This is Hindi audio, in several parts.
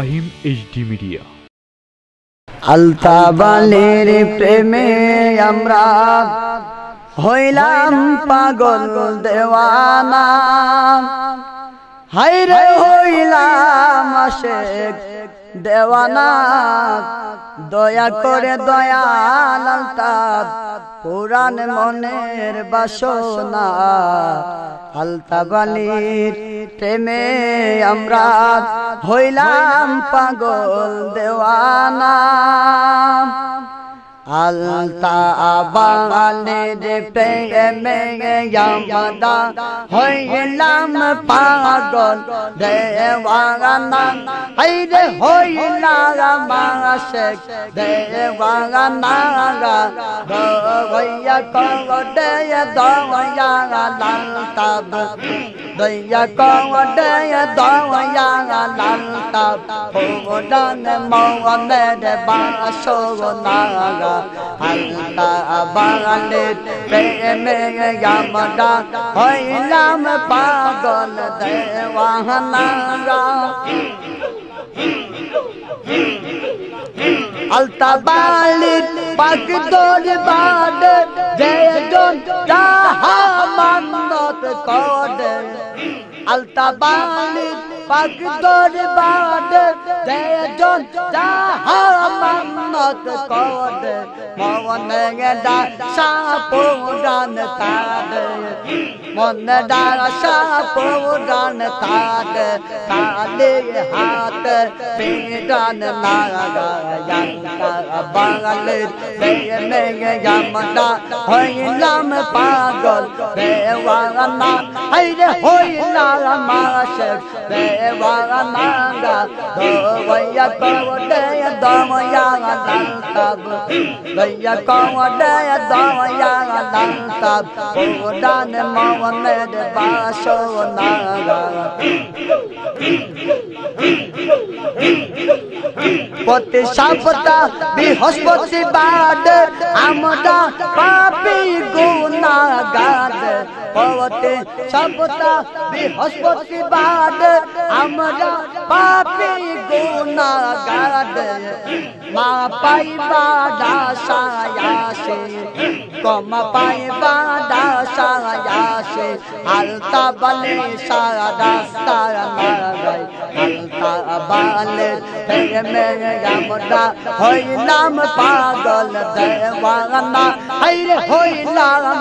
ফাহিম এইচডি মিডিয়া আলতাবালের প্রেমে আমরা হইলাম পাগল দেওয়ানা হাইরে হইলাম আশেক দেওয়ানা দয়া করে দয়া পুরান মনের বাসনা আলতাবালির প্রেমে আমরা হইলাম পাগল দেওয়ানা আলতা বাঙালির প্রেমে ইয়ামদা হইলাম পাগল দেওয়ানা হাইরে হইলাম মাশেক দেওয়ানা দয়া কগ দয়া দয়া লালতা দয়া কগ দয়া দয়া la ta ho go da na mo a me de ba a so go na ga han ta a ba a le pe me ya ma da hoi la ma pa go na de wa ha na ga अलता बालित पाक दोन बाद जय दोन दाहा मानत कोड अलता बालित بغداد باد ديا جون جا ها منت کو मन गदा सापो जानता मन डार सापो जानता काले हाथ पे जान लागा बगल पे में जमदा होई पागल बेवाना हरे होई लाम ga do vaya ko de do maya ga dal tab vaya ko de do maya ga dal tab ko dan ma wa me de ba sho na ga প্রতি সপ্তাহ বৃহস্পতিবাদ আমরা পাপি গুণাগার প্রতি সপ্তাহ বৃহস্পতিবাদ আমরা पापी गुनागार माँ पाई बाधा साया से कम पाई बाधा साया से हल्ता बने सारा तार मार गए फिर मेरे यमुना होई नाम पागल देवाना हरे होई नाम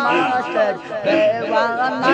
देवाना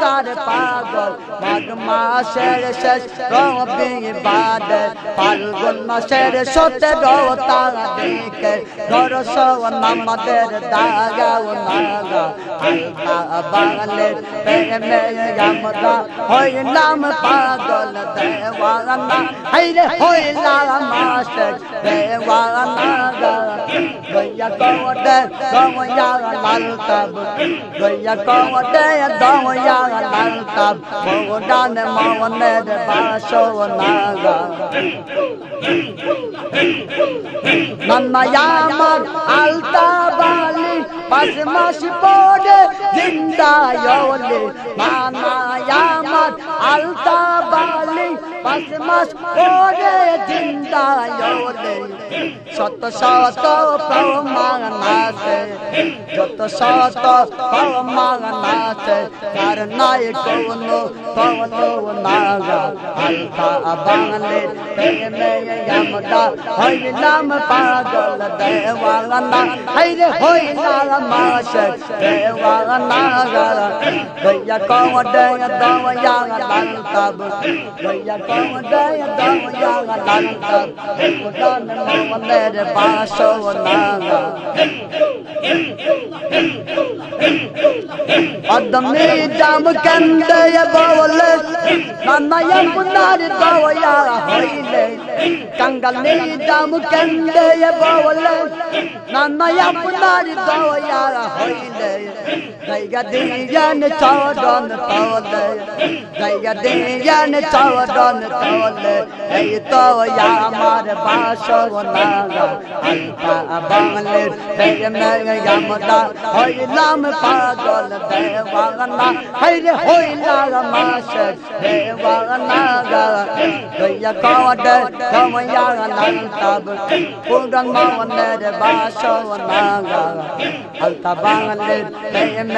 চার পাগল মাঘ মাসের শেষ রবি বাদে ফাল্গুন মাসের সতেরো তারিখে ঘর সব আমাদের দাগাও নাগা আলমা বাঙালের প্রেমে আমরা হইলাম পাগল দেওয়ানা হাইরে হইলাম মাসের để qua anh ta ra người nhà con ở đây con ngồi nhau là đàn tập người nhà con ở đây anh đó ngồi nhau là đàn tập một con đàn này một con này để ba số con nào ra nằm mà ya man alta bali pas ma si pode zinda yo le nằm mà ya man alta bali बस मस मोरे जिंदा योरे सत सत परमाना से जत सत परमाना से कर नाय कोनो पवनो नागा अल्फा बांगले तेने यमदा होय नाम पागल देवाना हैरे होय नाल मास देवाना गया कौन दे दवया लाल तब गया मेरे पास अदमी जाम कंदे बोले नया मुनार दवया होइले कंगली जाम कंदे बोले नया मुनार दवया होइले Daiga diyan chawdon tawle Daiga diyan chawdon tawle Hey to mar baasho Alta abangle Hey me yamda Hoy lam pagal devagana Hey re hoy laga maas devagana Daiga kawde kamaya Pudan mawane baasho naga Alta abangle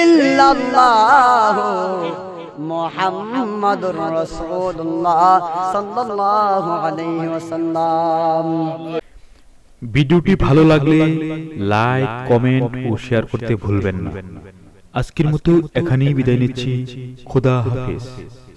ইল্লাল্লাহু মুহাম্মাদুর রাসূলুল্লাহ সাল্লাল্লাহু আলাইহি ওয়াসাল্লাম ভিডিওটি ভালো লাগলে লাইক কমেন্ট ও শেয়ার করতে ভুলবেন না আজকের মতো এখানেই বিদায় নিচ্ছি খোদা হাফেজ